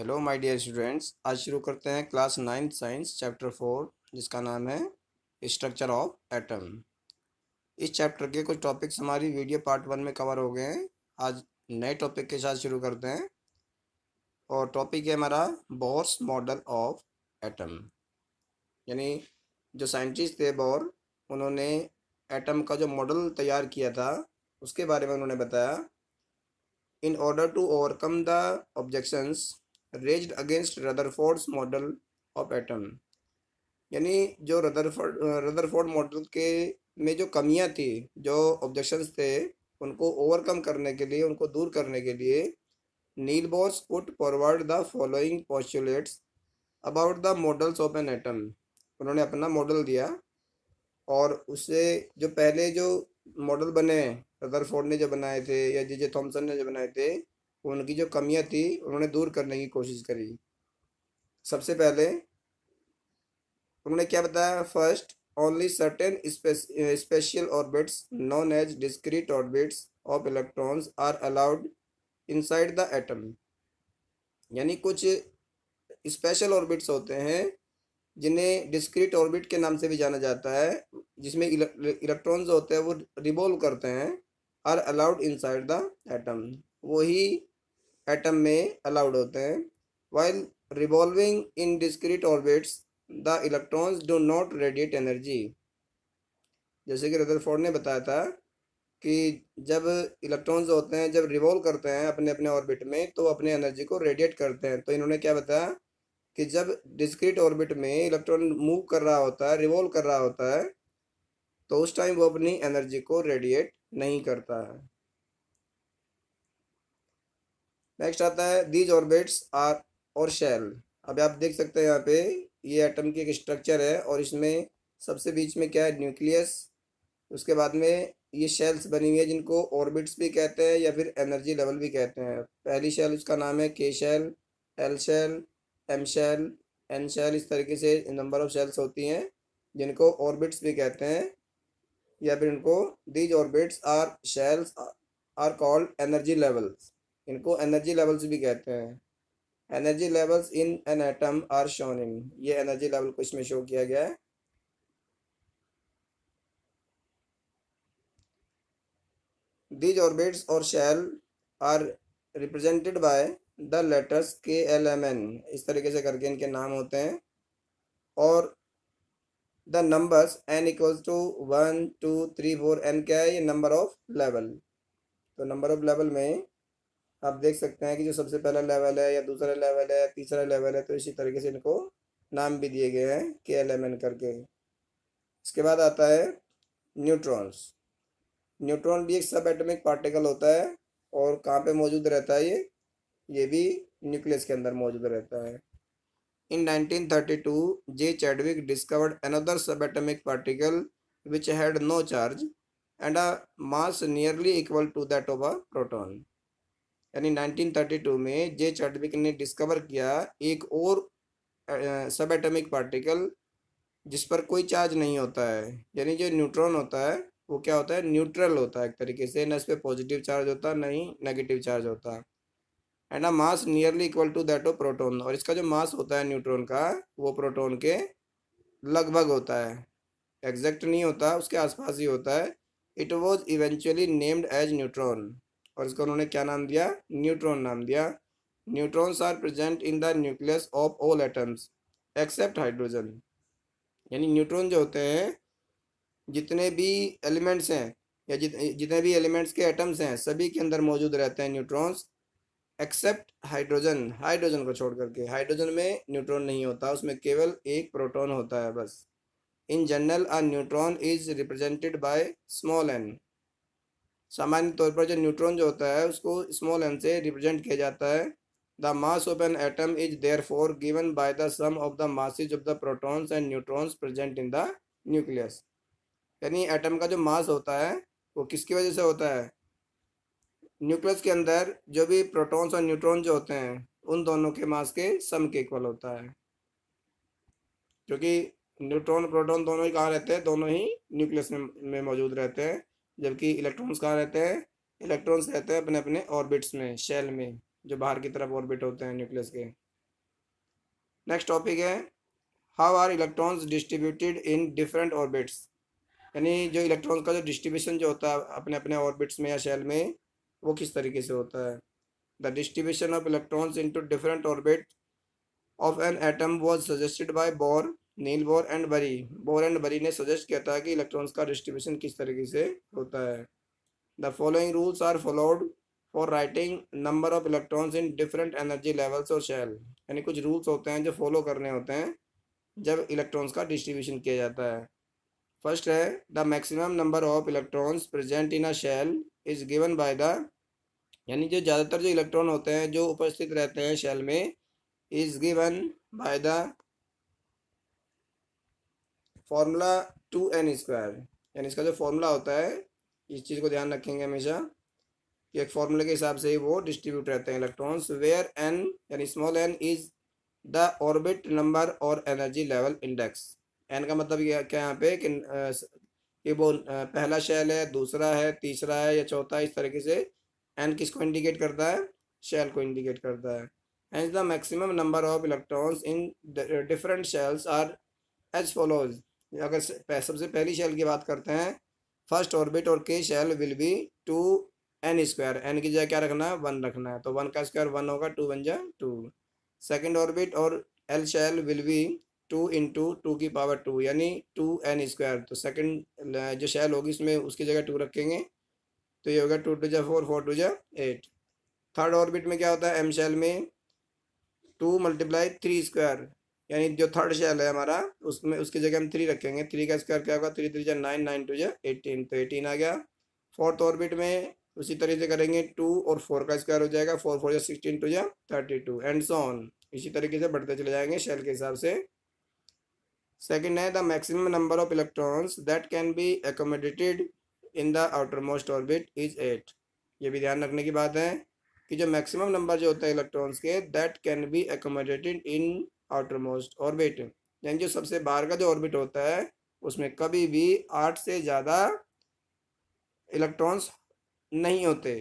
Hello my dear students आज शुरू करते हैं class ninth science chapter four जिसका नाम है स्ट्रक्चर ऑफ एटम इस चैप्टर के कुछ टॉपिक्स हमारी वीडियो पार्ट वन में कवर हो गए हैं आज नए टॉपिक के साथ शुरू करते हैं और टॉपिक है हमारा बोर्स मॉडल ऑफ एटम यानी जो साइंटिस्ट थे बोर उन्होंने एटम का जो मॉडल तैयार किया था उसके बारे में उन्होंने बताया in order to overcome the objections raised against Rutherford's model of atom यानी जो रदरफोर्ड रदरफोर्ड मॉडल के में जो कमियां थी जो ऑब्जेक्शंस थे उनको ओवरकम करने के लिए उनको दूर करने के लिए Niels Bohr put forward the following postulates about the models of an atom उन्होंने अपना मॉडल दिया और उससे जो पहले जो मॉडल बने रदरफोर्ड ने जो बनाए थे या जे जे थॉम्सन ने जो बनाए थे उनकी जो कमियाँ थी उन्होंने दूर करने की कोशिश करी सबसे पहले उन्होंने क्या बताया first only certain special orbits known as discrete orbits of electrons are allowed inside the atom यानी कुछ स्पेशल ऑर्बिट्स होते हैं जिन्हें डिस्क्रीट ऑर्बिट के नाम से भी जाना जाता है जिसमें इलेक्ट्रॉन्स होते हैं वो रिवॉल्व करते हैं are allowed inside the atom वही एटम में अलाउड होते हैं while revolving in discrete orbits the electrons do not radiate energy जैसे कि रदरफोर्ड ने बताया था कि जब इलेक्ट्रॉन्स होते हैं जब रिवॉल्व करते हैं अपने अपने ऑर्बिट में तो अपने एनर्जी को रेडिएट करते हैं तो इन्होंने क्या बताया कि जब डिस्क्रीट ऑर्बिट में इलेक्ट्रॉन मूव कर रहा होता है रिवॉल्व कर रहा होता है तो उस टाइम वो अपनी एनर्जी को रेडिएट नहीं करता है नेक्स्ट आता है दीज ऑर्बिट्स आर और शेल अब आप देख सकते हैं यहाँ पे ये एटम की एक स्ट्रक्चर है और इसमें सबसे बीच में क्या है न्यूक्लियस उसके बाद में ये शेल्स बनी हुई है जिनको ऑर्बिट्स भी कहते हैं या फिर एनर्जी लेवल भी कहते हैं पहली शेल उसका नाम है K shell L shell M shell N shell इस तरीके से नंबर ऑफ शेल्स होती हैं जिनको ऑर्बिट्स भी कहते हैं या फिर इनको these orbits or shells are called energy levels इनको एनर्जी लेवल्स भी कहते हैं energy levels in an atom are shown in ये एनर्जी लेवल को इसमें शो किया गया है दीज ऑर्बिट्स और shell are represented by the letters K L M N इस तरीके से करके इनके नाम होते हैं और the numbers n equals to one two three four n क्या है ये नंबर ऑफ लेवल तो नंबर ऑफ लेवल में आप देख सकते हैं कि जो सबसे पहला लेवल है या दूसरा लेवल है तीसरा लेवल है तो इसी तरीके से इनको नाम भी दिए गए हैं के एल एम एन करके इसके बाद आता है न्यूट्रॉन्स न्यूट्रॉन भी एक सब एटमिक पार्टिकल होता है और कहाँ पे मौजूद रहता है ये ये भी न्यूक्लियस के अंदर मौजूद रहता है in 1932 J Chadwick discovered another sub atomic particle which had no charge and a mass nearly equal to that of a proton यानी 1932 में जे चैडविक ने डिस्कवर किया एक और सब एटमिक पार्टिकल जिस पर कोई चार्ज नहीं होता है यानी जो न्यूट्रॉन होता है वो क्या होता है न्यूट्रल होता है एक तरीके से न इस पर पॉजिटिव चार्ज होता ना ही नेगेटिव चार्ज होता and a mass nearly equal to that of proton और इसका जो मास होता है न्यूट्रॉन का वो प्रोटोन के लगभग होता है एग्जैक्ट नहीं होता उसके आसपास ही होता है it was eventually named as neutron और इसको उन्होंने क्या नाम दिया न्यूट्रॉन नाम दिया neutrons are present in the nucleus of all atoms except hydrogen यानी न्यूट्रॉन जो होते हैं जितने भी एलिमेंट्स हैं या जित, जितने भी एलिमेंट्स के एटम्स हैं सभी के अंदर मौजूद रहते हैं न्यूट्रॉन्स एक्सेप्ट हाइड्रोजन हाइड्रोजन को छोड़ करके हाइड्रोजन में न्यूट्रॉन नहीं होता उसमें केवल एक प्रोटॉन होता है बस in general a neutron is represented by small n सामान्य तौर पर जो न्यूट्रॉन जो होता है उसको स्मॉल एन से रिप्रेजेंट किया जाता है the mass of an atom is therefore given by the sum of the masses of the protons and neutrons present in the nucleus यानी एटम का जो मास होता है वो किसकी वजह से होता है न्यूक्लियस के अंदर जो भी प्रोटॉन्स और न्यूट्रॉन जो होते हैं उन दोनों के मास के सम के इक्वल होता है क्योंकि न्यूट्रॉन प्रोटॉन दोनों ही कहाँ रहते हैं दोनों ही न्यूक्लियस में मौजूद रहते हैं जबकि इलेक्ट्रॉन्स कहाँ रहते हैं इलेक्ट्रॉन्स रहते हैं अपने अपने ऑर्बिट्स में शेल में जो बाहर की तरफ ऑर्बिट होते हैं न्यूक्लियस के नेक्स्ट टॉपिक है how are electrons distributed in different orbits यानी जो इलेक्ट्रॉन्स का जो डिस्ट्रीब्यूशन जो होता है अपने अपने ऑर्बिट्स में या शेल में वो किस तरीके से होता है the distribution of electrons to different orbit of an atom was suggested by Bohr Niels Bohr and Bury Bohr and Bury ने सजेस्ट किया था कि इलेक्ट्रॉन्स का डिस्ट्रीब्यूशन किस तरीके से होता है the following rules are followed for writing number of electrons in different energy levels और शेल यानी कुछ रूल्स होते हैं जो फॉलो करने होते हैं जब इलेक्ट्रॉन्स का डिस्ट्रीब्यूशन किया जाता है फर्स्ट है the maximum number of electrons present in a shell is given by the यानी जो ज़्यादातर जो इलेक्ट्रॉन होते हैं जो उपस्थित रहते हैं शेल में is given by the formula two n square यानी इसका जो फॉर्मूला होता है इस चीज़ को ध्यान रखेंगे हमेशा कि एक फॉर्मूले के हिसाब से ही वो डिस्ट्रीब्यूट रहते हैं इलेक्ट्रॉन्स वेयर एन यानी small n is the orbit number और एनर्जी लेवल इंडेक्स एन का मतलब यह क्या यहाँ पे कि ये वो पहला शेल है दूसरा है तीसरा है या चौथा इस तरीके से एन किसको इंडिकेट करता है शेल को इंडिकेट करता है and the maximum number of electrons in different shells are as follows अगर सबसे पहली शेल की बात करते हैं फर्स्ट ऑर्बिट और K shell will be two n square n की जगह क्या रखना है वन रखना है तो वन का स्क्वायर वन होगा टू वन जा टू सेकेंड ऑर्बिट और L shell will be two into two की पावर टू यानी टू एन स्क्वायर तो सेकेंड जो शेल होगी इसमें उसकी जगह टू रखेंगे तो ये होगा टू टू जा फोर फोर टू जा एट थर्ड ऑर्बिट में क्या होता है एम शेल में टू मल्टीप्लाई थ्री स्क्वायर यानी जो थर्ड शेल है हमारा उसमें उसकी जगह हम थ्री रखेंगे थ्री का स्क्वायर क्या होगा थ्री थ्री जो नाइन नाइन टू जो एटीन तो एटीन आ गया फोर्थ ऑर्बिट में उसी तरीके से करेंगे टू और फोर का स्क्वायर हो जाएगा फोर फोर या सिक्सटीन टू या थर्टी टू एंड ऑन इसी तरीके से बढ़ते चले जाएंगे शेल के हिसाब से सेकेंड है the maximum number of electrons that can be accommodated in the outermost orbit is eight ये भी ध्यान रखने की बात है कि जो मैक्सिमम नंबर जो होता है इलेक्ट्रॉन्स के that can be accommodated in outermost orbit यानी जो सबसे बाहर का जो ऑर्बिट होता है उसमें कभी भी आठ से ज़्यादा इलेक्ट्रॉन्स नहीं होते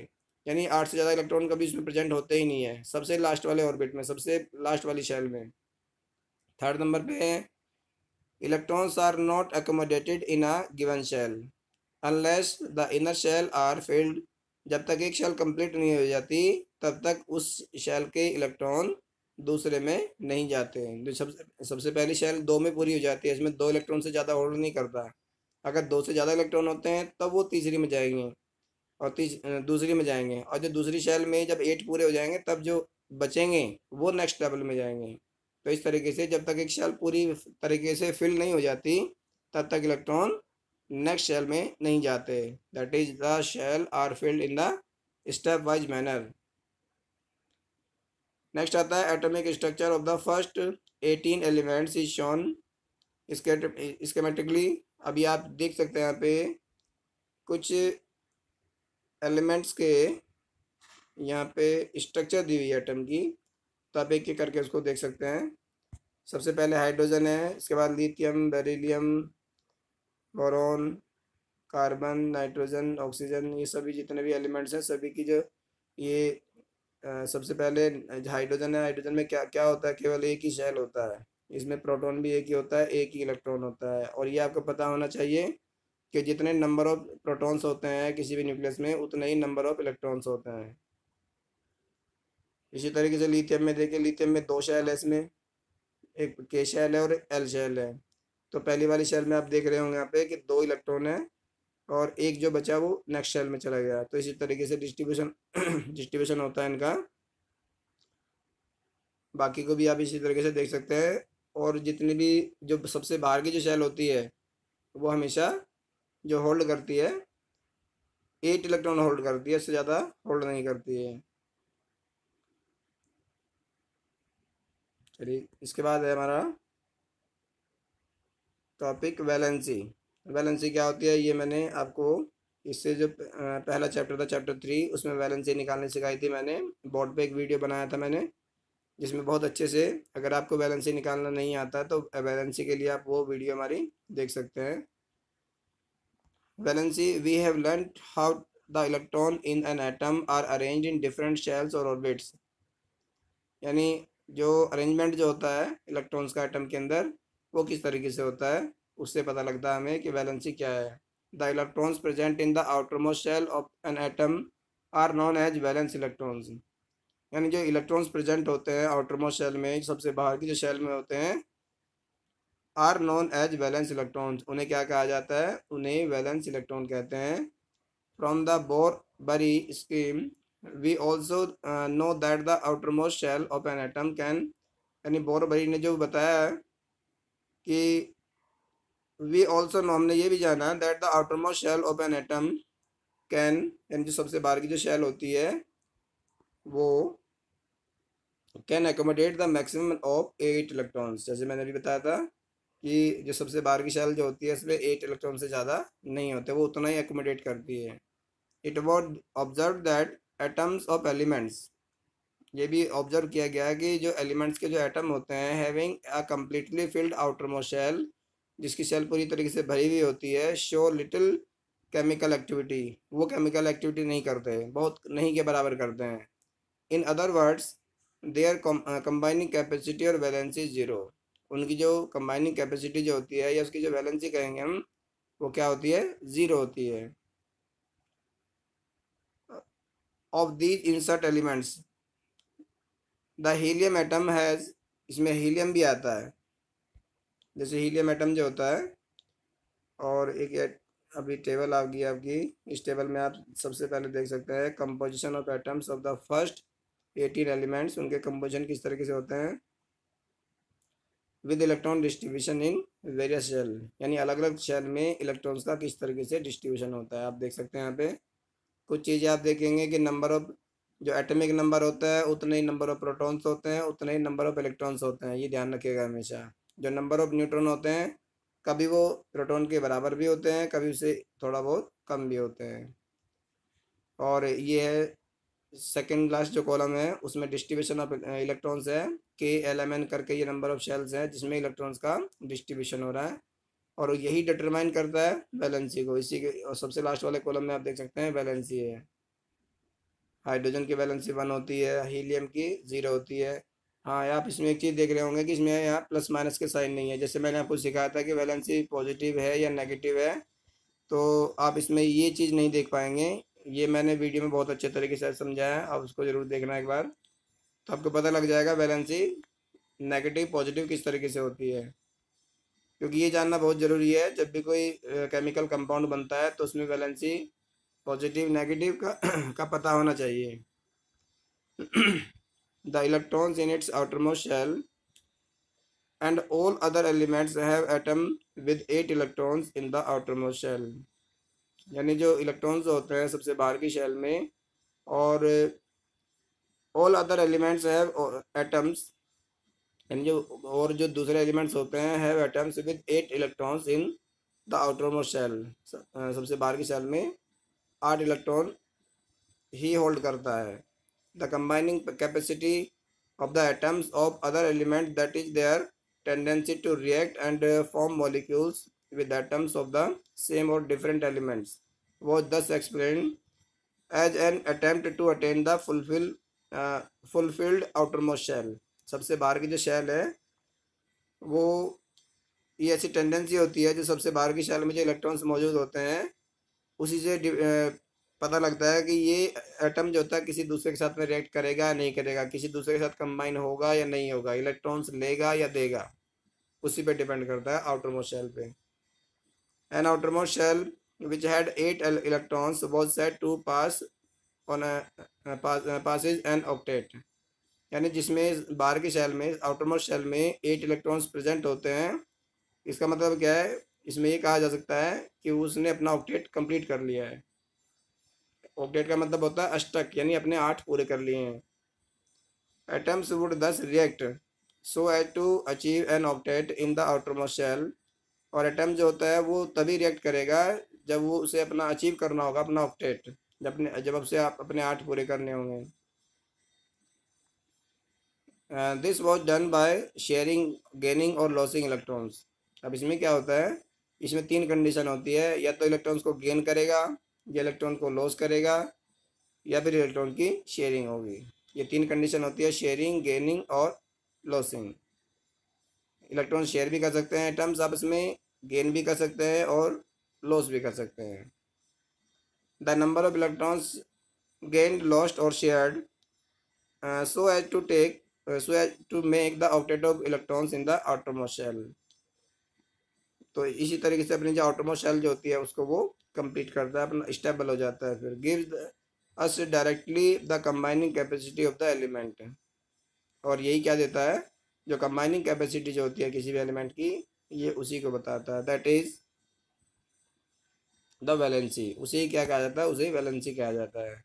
यानी आठ से ज़्यादा इलेक्ट्रॉन कभी उसमें प्रेजेंट होते ही नहीं है सबसे लास्ट वाले ऑर्बिट में सबसे लास्ट वाली शेल में थर्ड नंबर पे है electrons are not accommodated in a given shell unless the inner shell are filled जब तक एक शेल कंप्लीट नहीं हो जाती तब तक उस शेल के इलेक्ट्रॉन दूसरे में नहीं जाते हैं जो तो सबसे सबसे पहली शेल दो में पूरी हो जाती है इसमें दो इलेक्ट्रॉन से ज़्यादा होल्ड नहीं करता अगर दो से ज़्यादा इलेक्ट्रॉन होते हैं तब तो वो तीसरी में जाएंगे और तीस दूसरी में जाएंगे और जो दूसरी शेल में जब एट पूरे हो जाएंगे तब जो बचेंगे वो नेक्स्ट लेवल में जाएंगे तो इस तरीके से जब तक एक शेल पूरी तरीके से फिल नहीं हो जाती तब तक इलेक्ट्रॉन नेक्स्ट शेल में नहीं जाते that is the shell are filled in the stepwise manner next आता है atomic structure of the first eighteen elements is shown schematically schematically अभी आप देख सकते हैं यहाँ पे कुछ एलिमेंट्स के यहाँ पे स्ट्रक्चर दी हुई है एटम की तो आप एक एक करके उसको देख सकते हैं सबसे पहले हाइड्रोजन है इसके बाद lithium beryllium boron carbon nitrogen oxygen ये सभी जितने भी एलिमेंट्स हैं सभी की जो ये सबसे पहले हाइड्रोजन है हाइड्रोजन में क्या क्या होता है केवल एक ही शेल होता है इसमें प्रोटोन भी एक ही होता है एक ही इलेक्ट्रॉन होता है और ये आपको पता होना चाहिए कि जितने नंबर ऑफ प्रोटॉन्स होते हैं किसी भी न्यूक्लियस में उतने ही नंबर ऑफ इलेक्ट्रॉन्स होते हैं इसी तरीके से लिथियम में देखिए लिथियम में दो शैल है इसमें एक के शैल है और एल शैल है तो पहली वाली शैल में आप देख रहे होंगे यहाँ पे कि दो इलेक्ट्रॉन है और एक जो बचा वो नेक्स्ट सेल में चला गया तो इसी तरीके से डिस्ट्रीब्यूशन डिस्ट्रीब्यूशन होता है इनका बाकी को भी आप इसी तरीके से देख सकते हैं और जितनी भी जो सबसे बाहर की जो सेल होती है वो हमेशा जो होल्ड करती है एट इलेक्ट्रॉन होल्ड करती है इससे ज़्यादा होल्ड नहीं करती है चलिए इसके बाद है हमारा टॉपिक वैलेंसी वैलेंसी क्या होती है ये मैंने आपको इससे जो पहला चैप्टर था चैप्टर थ्री उसमें वैलेंसी निकालनी सिखाई थी मैंने बोर्ड पे एक वीडियो बनाया था मैंने जिसमें बहुत अच्छे से अगर आपको वैलेंसी निकालना नहीं आता तो वैलेंसी के लिए आप वो वीडियो हमारी देख सकते हैं valency we have learn how the electron in an atom are arrange in different shells और ऑर्बिट्स यानी जो अरेंजमेंट जो होता है इलेक्ट्रॉन्स का आइटम के अंदर वो किस तरीके से होता है उससे पता लगता है हमें कि वैलेंसी क्या है the electrons present in the outermost shell of an atom are known as valence electrons यानी जो इलेक्ट्रॉन्स प्रेजेंट होते हैं आउटरमोस्ट शेल में सबसे बाहर की जो शेल में होते हैं are known as valence electrons उन्हें क्या कहा जाता है उन्हें वैलेंस इलेक्ट्रॉन कहते हैं from the Bohr Bury scheme we also know that the outermost shell of an atom can यानी बोरबरी ने जो बताया कि वी ऑल्सो हमने ये भी जाना that the outermost shell of an atom can यानी जो सबसे बाहर की जो शेल होती है वो can accommodate the maximum of eight electrons जैसे मैंने अभी बताया था कि जो सबसे बाहर की शेल जो होती है इसमें एट इलेक्ट्रॉन से ज़्यादा नहीं होते वो उतना ही एकोमोडेट करती है it was observe that atoms of elements ये भी ऑब्जर्व किया गया है कि जो एलिमेंट्स के जो एटम होते हैं having a completely filled outer most shell जिसकी शेल पूरी तरीके से भरी हुई होती है शो लिटिल केमिकल एक्टिविटी वो केमिकल एक्टिविटी नहीं करते बहुत नहीं के बराबर करते हैं in other words their combining capacity और वैलेंसी ज़ीरो उनकी जो कंबाइनिंग कैपेसिटी जो होती है या उसकी जो वैलेंसी कहेंगे हम वो क्या होती है ज़ीरो होती है of these inert elements the helium atom has इसमें हीलियम भी आता है जैसे हीलियम एटम जो होता है और एक अभी टेबल आ गई आपकी इस टेबल में आप सबसे पहले देख सकते हैं composition of atoms of the first eighteen elements उनके कंपोजिशन किस तरीके से होते हैं with electron distribution in various shell यानी अलग अलग शेल में इलेक्ट्रॉन्स का किस तरीके से डिस्ट्रीब्यूशन होता है आप देख सकते हैं यहाँ पे कुछ चीज़ें आप देखेंगे कि नंबर ऑफ जो एटमिक नंबर होता है उतने ही नंबर ऑफ प्रोटॉन्स होते हैं उतने ही नंबर ऑफ इलेक्ट्रॉन्स होते हैं ये ध्यान रखिएगा हमेशा जो नंबर ऑफ न्यूट्रॉन होते हैं कभी वो प्रोटॉन के बराबर भी होते हैं कभी उसे थोड़ा बहुत कम भी होते हैं और ये है सेकेंड लास्ट जो कॉलम है उसमें डिस्ट्रीब्यूशन ऑफ इलेक्ट्रॉन्स है के एल एम एन करके ये नंबर ऑफ शेल्स हैं जिसमें इलेक्ट्रॉन्स का डिस्ट्रीब्यूशन हो रहा है और यही डिटरमाइन करता है बैलेंसी को इसी के और सबसे लास्ट वाले कॉलम में आप देख सकते हैं बैलेंसी है हाइड्रोजन की बैलेंसी वन होती है हीलियम की ज़ीरो होती है हाँ आप इसमें एक चीज़ देख रहे होंगे कि इसमें यहाँ प्लस माइनस के साइन नहीं है जैसे मैंने आपको सिखाया था कि वैलेंसी पॉजिटिव है या नेगेटिव है तो आप इसमें ये चीज़ नहीं देख पाएंगे ये मैंने वीडियो में बहुत अच्छे तरीके से समझाया है आप उसको ज़रूर देखना एक बार तो आपको पता लग जाएगा वैलेंसी नेगेटिव पॉजिटिव किस तरीके से होती है क्योंकि ये जानना बहुत ज़रूरी है जब भी कोई केमिकल कंपाउंड बनता है तो उसमें वैलेंसी पॉजिटिव नेगेटिव का का पता होना चाहिए the electrons in its outermost shell and all other elements have atom with eight electrons in the outermost shell यानी जो इलेक्ट्रॉन्स होते हैं सबसे बाहर की शेल में और all other elements have atoms यानी जो और जो दूसरे एलिमेंट्स होते हैं have atoms with eight electrons in the outermost shell सबसे बाहर की शेल में आठ इलेक्ट्रॉन ही होल्ड करता है the combining capacity of the atoms of other elements that is their tendency to react and uh, form molecules with atoms of the same or different elements was thus explained as an attempt to attain the fulfill uh, fulfilled outermost shell सबसे बाहर की जो शैल है वो ये ऐसी tendency होती है जो सबसे बाहर की शैल में जो इलेक्ट्रॉन्स मौजूद होते हैं उसी से पता लगता है कि ये एटम जो होता है किसी दूसरे के साथ में रिएक्ट करेगा या नहीं करेगा किसी दूसरे के साथ कंबाइन होगा या नहीं होगा इलेक्ट्रॉन्स लेगा या देगा उसी पे डिपेंड करता है आउटर मोस्ट शेल पे an outermost shell which had eight electrons was said to pass on possesses an octet यानी जिसमें बाहर की शेल में आउटर मोस्ट शेल में एट इलेक्ट्रॉन्स प्रेजेंट होते हैं इसका मतलब क्या है इसमें ये कहा जा सकता है कि उसने अपना ऑक्टेट कंप्लीट कर लिया है ऑक्टेट का मतलब होता है अष्टक यानी अपने आठ पूरे कर लिए हैं atoms would thus react so as to achieve an octet in the outermost और एटम जो होता है वो तभी रिएक्ट करेगा जब वो उसे अपना अचीव करना होगा अपना ऑक्टेट जब अपने जब उसे आप अपने आठ पूरे करने होंगे this was done by sharing gaining और लॉसिंग इलेक्ट्रॉन्स अब इसमें क्या होता है इसमें तीन कंडीशन होती है या तो इलेक्ट्रॉन्स को गेन करेगा ये इलेक्ट्रॉन को लॉस करेगा या फिर इलेक्ट्रॉन की शेयरिंग होगी ये तीन कंडीशन होती है शेयरिंग गेनिंग और लॉसिंग इलेक्ट्रॉन शेयर भी कर सकते हैं एटम्स आप इसमें गेन भी कर सकते हैं और लॉस भी कर सकते हैं the number of electrons gained lost और shared so as to take so as to make the octet of electrons in the outermost shell तो इसी तरीके से अपनी जो ऑटोमो सेल जो होती है उसको वो कंप्लीट करता है अपना स्टेबल हो जाता है फिर give us directly the combining capacity of the element और यही क्या देता है जो कंबाइनिंग कैपेसिटी जो होती है किसी भी एलिमेंट की ये उसी को बताता है दैट इज द वैलेंसी उसे क्या कहा जाता है उसे वैलेंसी कहा जाता है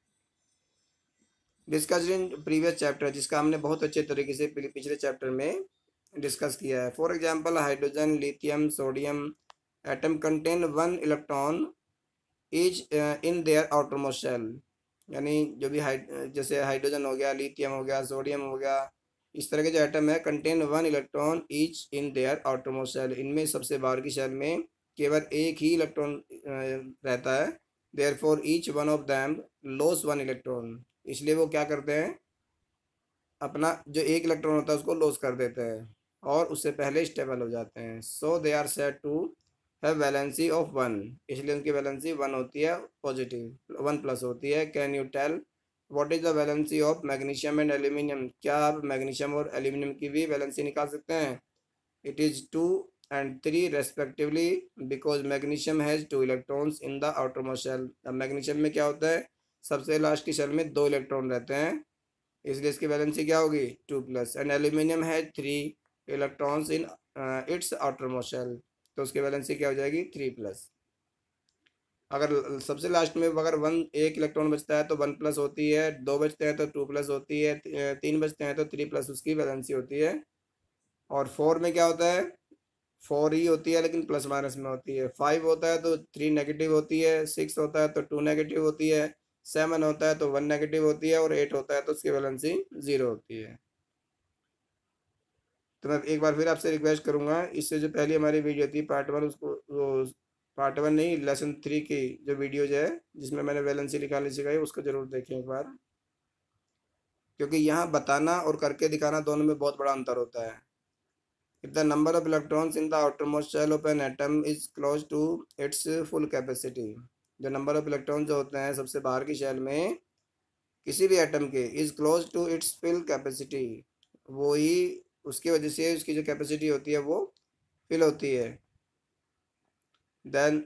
डिस्कस इन प्रीवियस चैप्टर जिसका हमने बहुत अच्छे तरीके से पिछले चैप्टर में डिस्कस किया है for example hydrogen lithium sodium atom contain one electron is in their outermost यानी जो भी हाइड जैसे हाइड्रोजन हो गया लिथियम हो गया सोडियम हो गया इस तरह के जो एटम है contain one electron each in their outermost shell इनमें सबसे बाहर की सेल में केवल एक ही इलेक्ट्रॉन uh, रहता है therefore each one of them lose one electron इसलिए वो क्या करते हैं अपना जो एक इलेक्ट्रॉन होता है उसको लॉस कर देते हैं और उससे पहले स्टेबल हो जाते हैं so they are said to है वैलेंसी ऑफ वन इसलिए उनकी वैलेंसी वन होती है पॉजिटिव वन प्लस होती है can you tell what is the valency of magnesium and aluminium क्या आप मैग्नीशियम और एल्यूमिनियम की भी वैलेंसी निकाल सकते हैं it is two and three respectively because magnesium has two electrons in the outermost shell अब मैग्नीशियम में क्या होता है सबसे लास्ट की शेल में दो इलेक्ट्रॉन रहते हैं इसलिए इसकी वैलेंसी क्या होगी टू प्लस एंड एल्यूमिनियम है three electrons in its outer most shell तो उसकी वैलेंसी क्या हो जाएगी थ्री प्लस अगर सबसे लास्ट में अगर वन एक इलेक्ट्रॉन बचता है तो वन प्लस होती है दो बचते हैं तो टू प्लस होती है तीन बचते हैं तो थ्री प्लस उसकी वैलेंसी होती है और फोर में क्या होता है फोर ही होती है लेकिन प्लस माइनस में होती है फाइव होता है तो थ्री नेगेटिव होती है सिक्स होता है तो टू नेगेटिव होती है सेवन होता है तो वन नेगेटिव होती है और एट होता है तो उसकी वैलेंसी ज़ीरो होती है तो मैं एक बार फिर आपसे रिक्वेस्ट करूँगा इससे जो पहली हमारी वीडियो थी पार्ट वन उसको पार्ट वन नहीं लेसन थ्री की जो वीडियोज है जिसमें मैंने वैलेंसी निकालनी सिखाई उसको जरूर देखें एक बार क्योंकि यहाँ बताना और करके दिखाना दोनों में बहुत बड़ा अंतर होता है the number of electrons in the outermost shell of an atom is close to its full capacity जो नंबर ऑफ इलेक्ट्रॉन जो होते हैं सबसे बाहर की शेल में किसी भी एटम के is close to its full capacity वो ही उसकी वजह से उसकी जो कैपेसिटी होती है वो फिल होती है then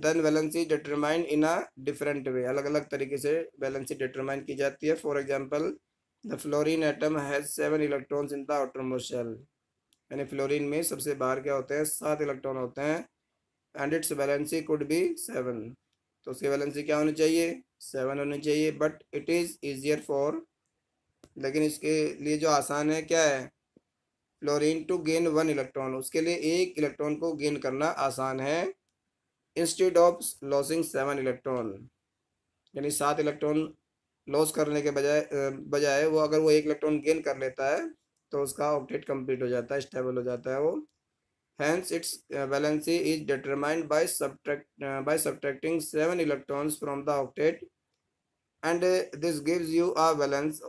then valency determine in a different way अलग अलग तरीके से बैलेंसी डिटरमाइन की जाती है for example the fluorine atom has seven electrons in the outermost यानी फ्लोरिन में सबसे बाहर क्या होते हैं सात इलेक्ट्रॉन होते हैं and its valency could be seven तो उसकी वैलेंसी क्या होनी चाहिए सेवन होनी चाहिए but it is easier for लेकिन इसके लिए जो आसान है क्या है chlorine to gain one electron उसके लिए एक इलेक्ट्रॉन को गेन करना आसान है instead of losing seven electron यानी सात इलेक्ट्रॉन लॉस करने के बजाय बजाय वो अगर वो एक इलेक्ट्रॉन गेन कर लेता है तो उसका ऑप्टेट कंप्लीट हो जाता है स्टेबल हो जाता है वो hence its valency is determined by subtract by subtracting seven electrons from the octet and this gives you a balance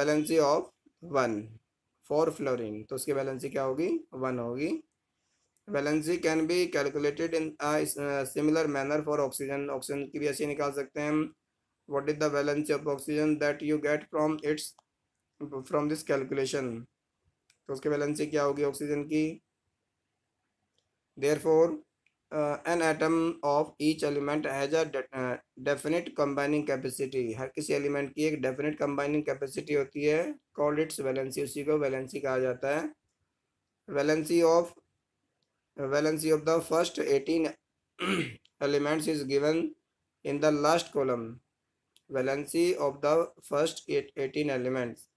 valency of one for fluorine तो उसकी वैलेंसी क्या होगी वन होगी valency can be calculated in similar manner for oxygen oxygen की भी ऐसी निकाल सकते हैं what is the valency of oxygen that you get from its from this calculation तो उसकी वैलेंसी क्या होगी ऑक्सीजन की therefore an atom of each element has definite combining capacity हर किसी एलिमेंट की एक डेफिनेट कंबाइनिंग कैपेसिटी होती है कॉल्ड इट्स वैलेंसी उसी को वैलेंसी कहा जाता है valency of valency of the first eighteen elements is given in the last column valency of the first eighteen elements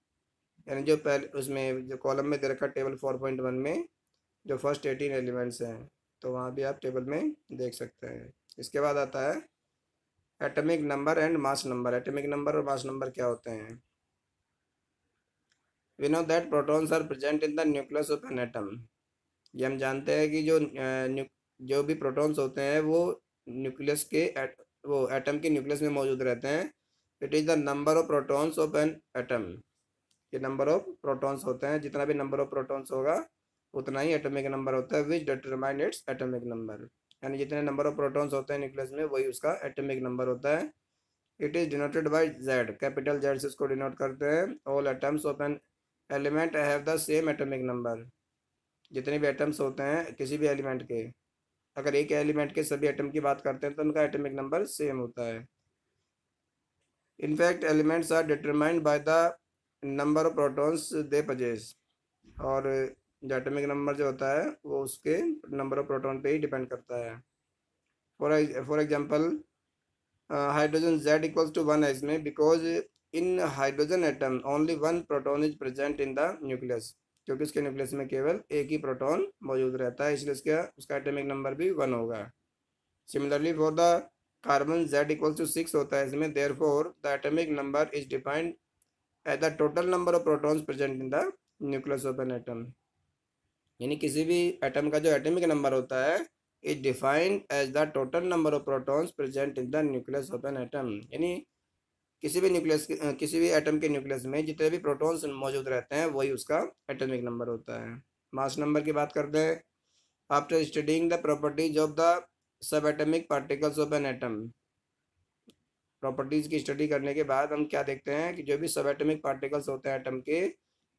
यानी जो पहले उसमें जो कॉलम में दे रखा टेबल फोर पॉइंट वन में जो फर्स्ट एटीन एलिमेंट्स हैं तो वहाँ भी आप टेबल में देख सकते हैं इसके बाद आता है atomic number and mass number atomic number और मास नंबर क्या होते हैं we know that protons are present in the nucleus of an atom ये हम जानते हैं कि जो जो भी प्रोटॉन्स होते हैं वो न्यूक्लियस के वो एटम के न्यूक्लियस में मौजूद रहते हैं it is the number of protons of an atom ये नंबर ऑफ प्रोटॉन्स होते हैं जितना भी नंबर ऑफ प्रोटॉन्स होगा उतना ही एटॉमिक नंबर होता है which determine its atomic number यानी जितने नंबर ऑफ प्रोटॉन्स होते हैं न्यूक्लियस में वही उसका एटॉमिक नंबर होता है it is denoted by Z capital Z से इसको डिनोट करते हैं all atoms of an element have the same atomic number जितने भी एटम्स होते हैं किसी भी एलिमेंट के अगर एक एलिमेंट के सभी एटम की बात करते हैं तो उनका एटॉमिक नंबर सेम होता है in fact elements are determined by the number of protons they possess और जो एटमिक नंबर जो होता है वो उसके नंबर ऑफ प्रोटॉन पे ही डिपेंड करता है for for example hydrogen Z equals to one है इसमें because in hydrogen atom only one proton is present in the nucleus क्योंकि उसके न्यूक्लियस में केवल एक ही प्रोटॉन मौजूद रहता है इसलिए उसका उसका एटमिक नंबर भी वन होगा similarly for the carbon Z equals to six होता है इसमें therefore the atomic number is defined at the total number of protons present in the nucleus of an atom यानी किसी भी atom का जो एटमिक नंबर होता है is defined as the total number of protons present in the nucleus of an atom यानी किसी भी न्यूक्लियस किसी भी एटम के न्यूक्लियस में जितने भी प्रोटॉन्स मौजूद रहते हैं वही उसका एटमिक नंबर होता है मास नंबर की बात करते हैं after studying the properties of the subatomic particles of an atom properties की स्टडी करने के बाद हम क्या देखते हैं कि जो भी सब एटमिक पार्टिकल्स होते हैं एटम के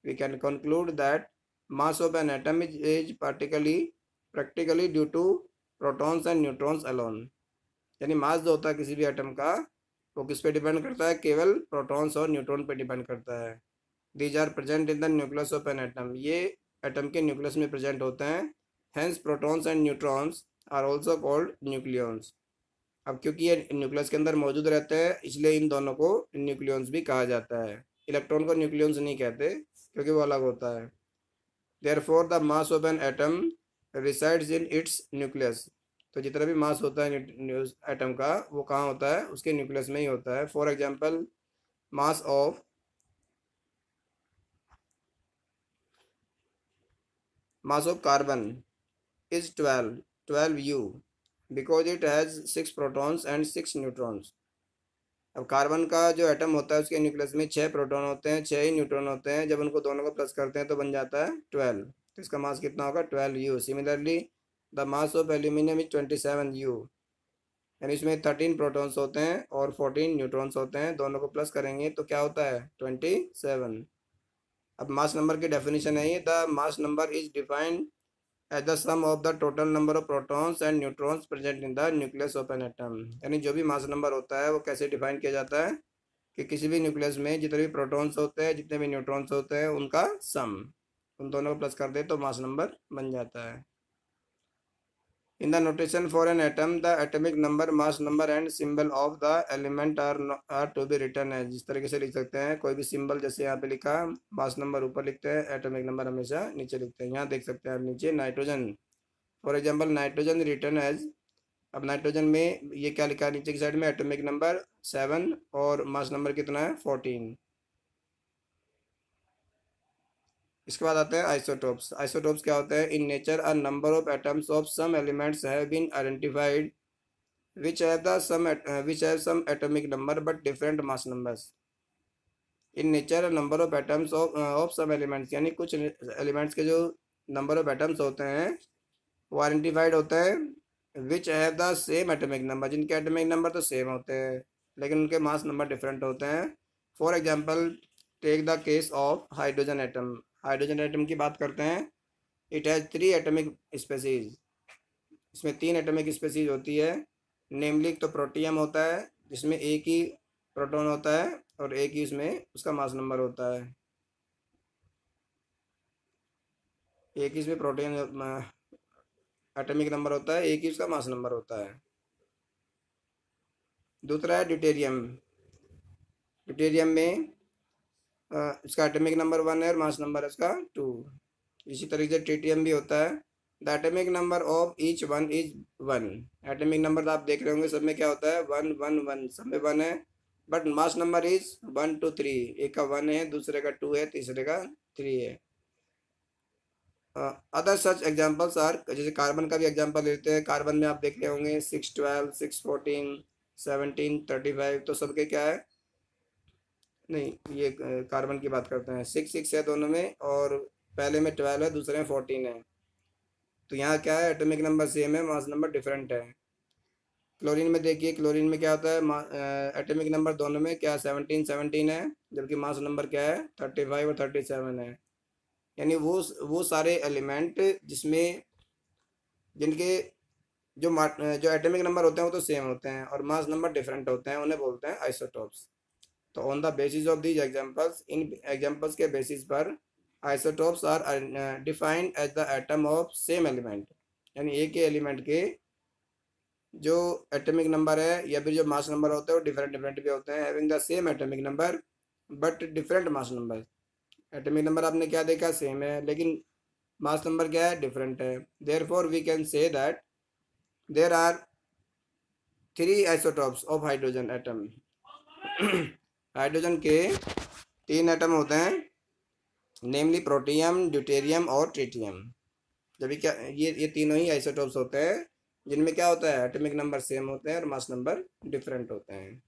we can conclude that mass of an atom is, is particularly practically due to protons and neutrons alone यानी मास जो होता है किसी भी एटम का वो किस पे डिपेंड करता है केवल प्रोटॉन्स और न्यूट्रॉन पे डिपेंड करता है these are present in the nucleus of an atom ये एटम के न्यूक्लियस में प्रेजेंट होते हैं hence protons and neutrons are also called nucleons अब क्योंकि ये न्यूक्लियस के अंदर मौजूद रहते हैं इसलिए इन दोनों को न्यूक्लियॉन्स भी कहा जाता है इलेक्ट्रॉन को न्यूक्लियॉन्स नहीं कहते क्योंकि वो अलग होता है for the mass of an atom resides in its nucleus तो जितना भी मास होता है एटम का वो कहाँ होता है उसके न्यूक्लियस में ही होता है for example mass of mass of carbon is twelve twelve u because it has six protons and six neutrons अब कार्बन का जो एटम होता है उसके न्यूक्लियस में छः प्रोटॉन होते हैं छः ही न्यूट्रॉन होते हैं जब उनको दोनों को प्लस करते हैं तो बन जाता है ट्वेल्व तो इसका मास कितना होगा twelve u similarly the mass of aluminium is twenty seven u यानी इसमें थर्टीन प्रोटॉन्स होते हैं और फोर्टीन न्यूट्रॉन्स होते हैं दोनों को प्लस करेंगे तो क्या होता है ट्वेंटी सेवन अब मास नंबर की डेफिनेशन है ये the mass number is defined as the sum of the total number of protons and neutrons present in the nucleus of an atom यानी जो भी मास नंबर होता है वो कैसे डिफाइन किया जाता है कि किसी भी न्यूक्लियस में जितने भी प्रोटॉन्स होते हैं जितने भी न्यूट्रॉन्स होते हैं उनका सम उन दोनों को प्लस कर दे तो मास नंबर बन जाता है in the notation for an atom, the atomic number mass number and symbol of the element are are to be written है जिस तरीके से लिख सकते हैं कोई भी सिंबल जैसे यहाँ पे लिखा मास नंबर ऊपर लिखते हैं एटमिक नंबर हमेशा नीचे लिखते हैं यहाँ देख सकते हैं आप नीचे nitrogen for example nitrogen written as अब नाइट्रोजन में ये क्या लिखा है नीचे की साइड में एटॉमिक नंबर सेवन और मास नंबर कितना है फोर्टीन इसके बाद आते हैं आइसोटोप्स आइसोटोप्स क्या होते हैं in nature a number of atoms of some elements have been identified which have the same which have same atomic number but different mass numbers in nature a number of atoms of some elements यानी कुछ elements के जो number of atoms होते हैं वो identified होते हैं which have the same atomic number जिनके एटॉमिक नंबर तो सेम होते हैं लेकिन उनके मास नंबर डिफरेंट होते हैं for example take the case of hydrogen atom hydrogen atom की बात करते हैं it has three atomic species इसमें तीन एटमिक स्पेसीज होती है नेमली तो प्रोटियम होता है जिसमें एक ही प्रोटॉन होता है और एक ही इसमें उसका मास नंबर होता है एक ही इसमें प्रोटीन एटमिक नंबर होता है एक ही उसका मास नंबर होता है दूसरा है ड्यूटेरियम ड्यूटेरियम में इसका एटमिक नंबर वन है और मास नंबर इसका टू इसी तरीके से टीटीएम भी होता है the atomic number of each one is one atomic number आप देख रहे होंगे सब में क्या होता है वन वन वन सब में वन है but mass number is one two three एक का वन है दूसरे का टू है तीसरे का थ्री है अदर सच एग्जाम्पल्स आर जैसे कार्बन का भी एग्जाम्पल लेते हैं कार्बन में आप देख रहे होंगे six twelve six fourteen seventeen thirty five तो सबके क्या है नहीं ये कार्बन की बात करते हैं सिक्स सिक्स है दोनों में और पहले में ट्वेल्व है दूसरे में फोर्टीन है तो यहाँ क्या है एटॉमिक नंबर सेम है मास नंबर डिफरेंट है क्लोरीन में देखिए क्लोरीन में क्या होता है एटॉमिक नंबर दोनों में क्या सेवनटीन सेवनटीन है जबकि मास नंबर क्या है थर्टी फाइव और थर्टी सेवन है यानी वो वो सारे एलिमेंट जिसमें जिनके जो जो एटॉमिक नंबर होते हैं वो तो सेम होते हैं और मास नंबर डिफरेंट होते हैं उन्हें बोलते हैं आइसोटॉप्स तो on the basis of these examples in examples के बेसिस पर isotopes are defined as the atom of same element यानी एक ही एलिमेंट के जो एटॉमिक नंबर है या फिर जो मास नंबर होते हैं वो डिफरेंट डिफरेंट भी होते हैं having the same atomic number but different mass number atomic number आपने क्या देखा सेम है लेकिन मास नंबर क्या है डिफरेंट है therefore we can say that there are three isotopes of hydrogen atom hydrogen के तीन एटम होते हैं नेमली प्रोटियम ड्यूटेरियम और ट्रिटियम जबकि क्या ये ये तीनों ही आइसोटोप्स होते हैं जिनमें क्या होता है एटमिक नंबर सेम होते हैं और मास नंबर डिफरेंट होते हैं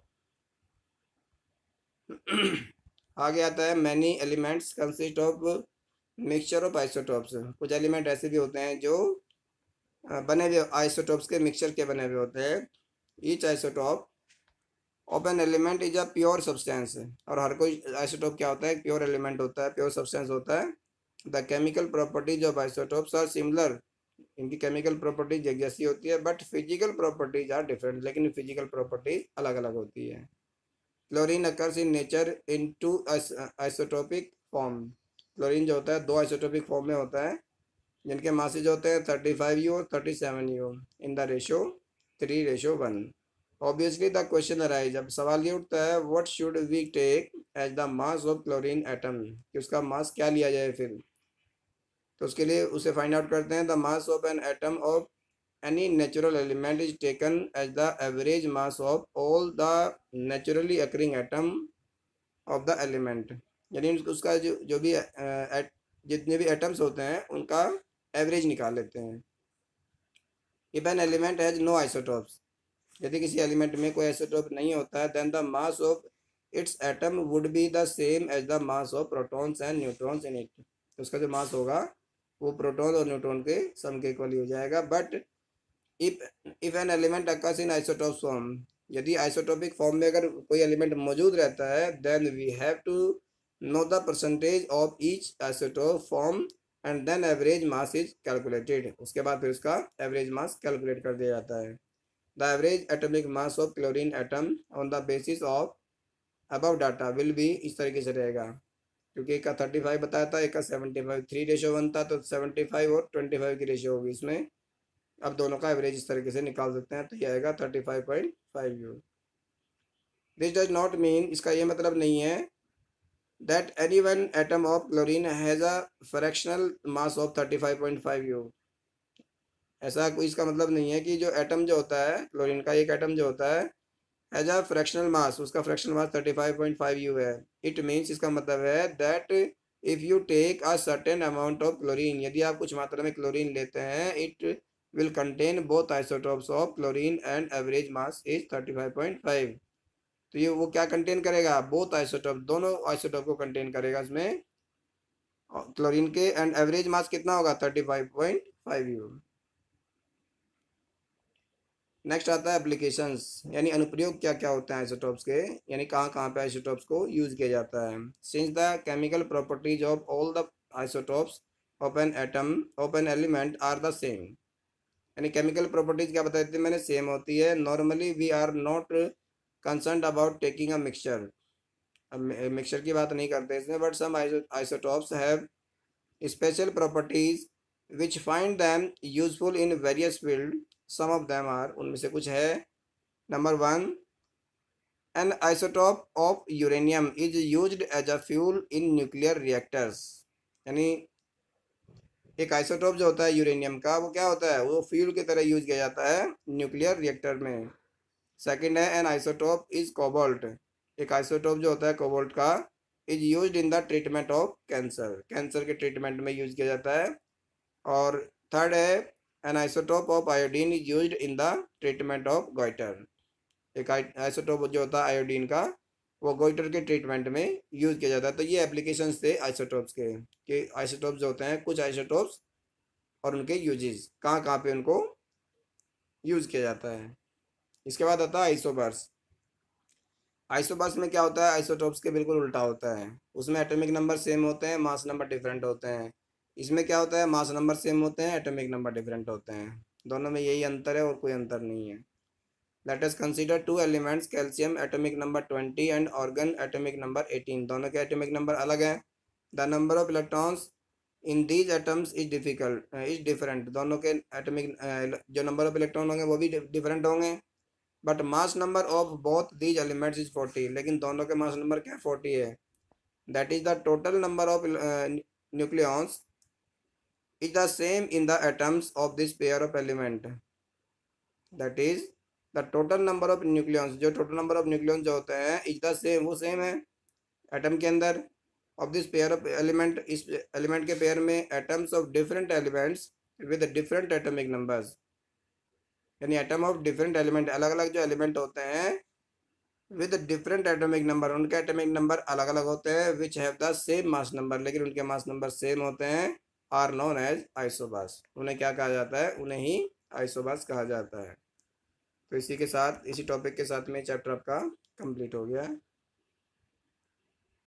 आगे आता है many elements consist of mixture of isotopes कुछ एलिमेंट ऐसे भी होते हैं जो बने हुए आइसोटोप्स के मिक्सचर के बने हुए होते हैं each isotope of an element is a pure substance और हर कोई आइसोटोप क्या होता है प्योर एलिमेंट होता है प्योर सब्सटेंस होता है the chemical properties of isotopes are similar इनकी केमिकल प्रॉपर्टीज एक जैसी होती है but physical properties are different लेकिन फिजिकल प्रॉपर्टीज अलग अलग होती है chlorine occurs in nature in two isotopic form chlorine जो होता है दो आइसोटोपिक फॉर्म में होता है जिनके मासेज होते हैं थर्टी फाइव यू और thirty seven u in the ratio three ratio one obviously the question arise अब सवाल ये उठता है what should we take as the mass of chlorine atom कि उसका मास क्या लिया जाए फिर तो उसके लिए उसे फाइंड आउट करते हैं the mass of an atom of any natural element is taken as the average mass of all the naturally occurring atom of the element यानी उसका जो जो भी एट, जितने भी एटम्स होते हैं उनका एवरेज निकाल लेते हैं if an element has no isotopes यदि किसी एलिमेंट में कोई एसोटोप नहीं होता है then the mass of its atom would be the same as the mass of protons and neutrons in it उसका जो मास होगा वो प्रोटॉन और न्यूट्रॉन के सम के इक्वल हो जाएगा but if if an element occurs in isotope form यदि आइसोटोपिक फॉर्म में अगर कोई एलिमेंट मौजूद रहता है then we have to know the percentage of each isotope form and then average mass is calculated उसके बाद फिर उसका एवरेज मास कैलकुलेट कर दिया जाता है the average atomic mass of chlorine atom on the basis of above data will be इस तरीके से रहेगा क्योंकि एक का थर्टी फाइव बताया था एक का seventy five three ratio one था तो सेवेंटी फाइव और ट्वेंटी फाइव की रेशो होगी इसमें अब दोनों का एवरेज इस तरीके से निकाल सकते हैं तो यह आएगा thirty five point five u this does not mean इसका ये मतलब नहीं है that any one atom of chlorine has a fractional mass of thirty five point five u ऐसा कोई इसका मतलब नहीं है कि जो एटम जो होता है क्लोरीन का एक एटम जो होता है एज अ फ्रैक्शनल मास उसका फ्रैक्शनल मास 35.5 यू है इट मीन्स इसका मतलब है that if you take a certain amount of chlorine यदि आप कुछ मात्रा में क्लोरीन लेते हैं it will contain both isotopes of chlorine and average mass is five तो ये वो क्या कंटेन करेगा बोथ आइसोटॉप दोनों आइसोटॉप को कंटेन करेगा इसमें क्लोरीन के एंड एवरेज मास कितना होगा thirty five point five u next आता है एप्लीकेशंस यानी अनुप्रयोग क्या क्या होते हैं आइसोटॉप्स के यानी कहाँ कहाँ पे आइसोटॉप्स को यूज किया जाता है since the chemical properties of all the isotopes of an atom of an element are the same यानी केमिकल प्रॉपर्टीज क्या बताई थी मैंने सेम होती है normally we are not concern about taking a mixture mixture की बात नहीं करते इसमें but some isotopes have special properties which find them useful in various field some of them are उनमें से कुछ है number one N isotope of uranium is use as a fuel in nuclear reactors यानी एक isotope जो होता है uranium का वो क्या होता है वो फ्यूल की तरह यूज किया जाता है न्यूक्लियर रिएक्टर में सेकेंड है एन आइसोटॉप इज कोबोल्ट एक आइसोटॉप जो होता है कोबोल्ट का is use in the treatment of cancer cancer के ट्रीटमेंट में यूज किया जाता है और थर्ड है An isotope of iodine is used in the treatment of goiter. एक आइसोटोप जो होता है आयोडीन का वो गोइटर के ट्रीटमेंट में यूज़ किया जाता है तो ये एप्लीकेशन थे आइसोटोप्स के कि आइसोटोप्स होते हैं कुछ आइसोटोप्स और उनके यूजेस कहाँ कहाँ पे उनको यूज़ किया जाता है इसके बाद आता है आइसोबर्स आइसोबर्स में क्या होता है आइसोटोप्स के बिल्कुल उल्टा होता है उसमें एटोमिक नंबर सेम होते हैं मास नंबर डिफरेंट होते हैं इसमें क्या होता है मास नंबर सेम होते हैं एटॉमिक नंबर डिफरेंट होते हैं दोनों में यही अंतर है और कोई अंतर नहीं है let is consider two elements calcium atomic number twenty and argon atomic number eighteen दोनों के एटॉमिक नंबर अलग हैं the number of electrons in these atoms is difficult is different दोनों के एटॉमिक जो नंबर ऑफ इलेक्ट्रॉन होंगे वो भी डिफरेंट होंगे but mass number of both these elements is forty लेकिन दोनों के मास नंबर क्या फोर्टी है that is the total number of nucleons is the same in the atoms of this pair of element that is the total number of nucleons जो total number of nucleons जो होते हैं is the same वो same है atom के अंदर of this pair of element इस element के पेयर में atoms of different elements with different atomic numbers यानी एटम ऑफ डिफरेंट एलिमेंट अलग अलग जो एलिमेंट होते हैं विद डिफरेंट एटमिक नंबर उनके एटमिक नंबर अलग अलग होते हैं which have the same mass number लेकिन उनके मास नंबर सेम होते हैं आर नोन एज आइसोबास उन्हें क्या कहा जाता है उन्हें ही आइसोबास कहा जाता है तो इसी के साथ इसी टॉपिक के साथ में चैप्टर आपका कंप्लीट हो गया है